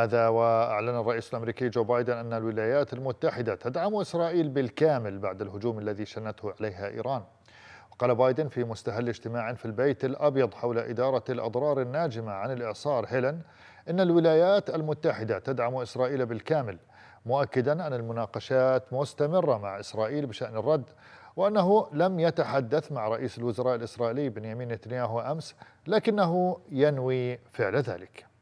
هذا وأعلن الرئيس الأمريكي جو بايدن أن الولايات المتحدة تدعم إسرائيل بالكامل بعد الهجوم الذي شنته عليها إيران وقال بايدن في مستهل اجتماع في البيت الأبيض حول إدارة الأضرار الناجمة عن الإعصار هيلن إن الولايات المتحدة تدعم إسرائيل بالكامل مؤكدا أن المناقشات مستمرة مع إسرائيل بشأن الرد وأنه لم يتحدث مع رئيس الوزراء الإسرائيلي بنيامين نتنياهو أمس لكنه ينوي فعل ذلك